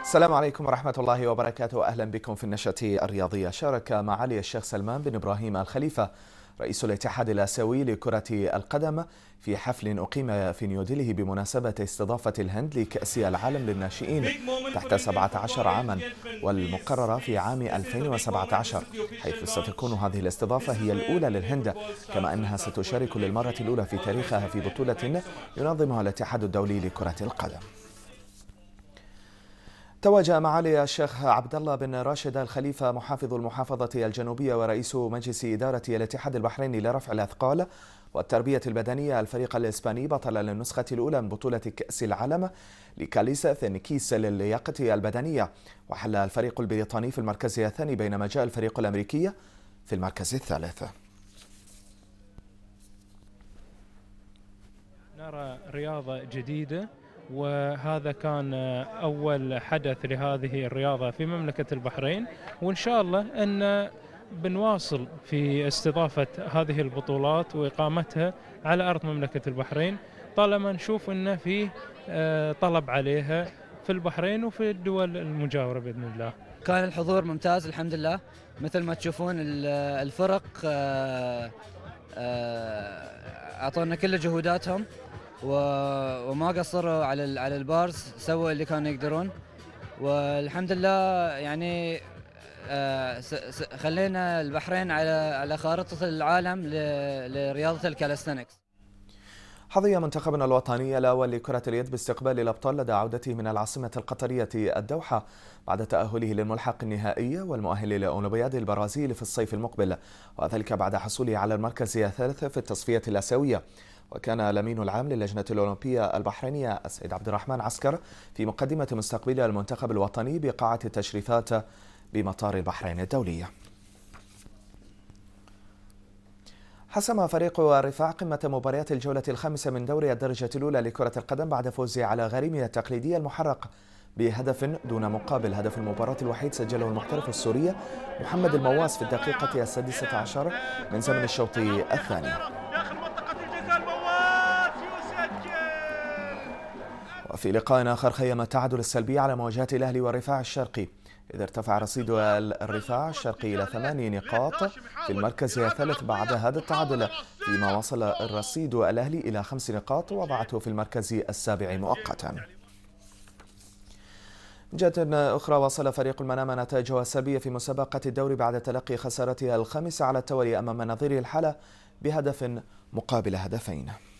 السلام عليكم ورحمة الله وبركاته أهلا بكم في النشرة الرياضية شارك معالي الشيخ سلمان بن إبراهيم الخليفة رئيس الاتحاد الآسيوي لكرة القدم في حفل أقيم في نيودله بمناسبة استضافة الهند لكأس العالم للناشئين تحت 17 عاما والمقررة في عام 2017 حيث ستكون هذه الاستضافة هي الأولى للهند كما أنها ستشارك للمرة الأولى في تاريخها في بطولة ينظمها الاتحاد الدولي لكرة القدم توج معالي الشيخ عبد الله بن راشد الخليفة محافظ المحافظة الجنوبية ورئيس مجلس إدارة الاتحاد البحريني لرفع الأثقال والتربية البدنية الفريق الإسباني بطل للنسخة الأولى من بطولة كأس العالم لكاليسا ثنكيس للياقة البدنية وحل الفريق البريطاني في المركز الثاني بينما جاء الفريق الأمريكي في المركز الثالث نرى رياضة جديدة وهذا كان أول حدث لهذه الرياضة في مملكة البحرين وإن شاء الله أن بنواصل في استضافة هذه البطولات وإقامتها على أرض مملكة البحرين طالما نشوف انه في آه، طلب عليها في البحرين وفي الدول المجاورة بإذن الله كان الحضور ممتاز الحمد لله مثل ما تشوفون الفرق آه، آه، أعطونا كل جهوداتهم وما قصروا على على البارز سووا اللي كانوا يقدرون والحمد لله يعني آه، خلينا البحرين على على خارطه العالم لرياضه الكالستنكس حظي منتخبنا الوطني الاول لكرة اليد باستقبال الابطال لدى عودته من العاصمة القطرية الدوحة بعد تأهله للملحق النهائي والمؤهل لأولمبياد البرازيل في الصيف المقبل وذلك بعد حصوله على المركز الثالث في التصفية الآسيوية وكان الأمين العام للجنة الأولمبية البحرينية السيد عبد الرحمن عسكر في مقدمة مستقبل المنتخب الوطني بقاعة التشريفات بمطار البحرين الدوليه. حسم فريق الرفاع قمة مباريات الجولة الخامسة من دوري الدرجة الأولى لكرة القدم بعد فوزه على غريمه التقليدي المحرق بهدف دون مقابل هدف المباراة الوحيد سجله المحترف السوري محمد المواس في الدقيقة السادسة عشر من زمن الشوط الثاني وفي لقاء آخر خيم التعادل السلبي على مواجهة الأهلي والرفاع الشرقي إذ ارتفع رصيد الرفاع الشرقي إلى ثماني نقاط في المركز الثالث بعد هذا التعادل فيما وصل الرصيد الأهلي إلى خمس نقاط وضعته في المركز السابع مؤقتا جهة أخرى وصل فريق المنامة نتائجه السلبية في مسابقة الدوري بعد تلقي خسارتها الخامسة على التوالي أمام نظيره الحالة بهدف مقابل هدفين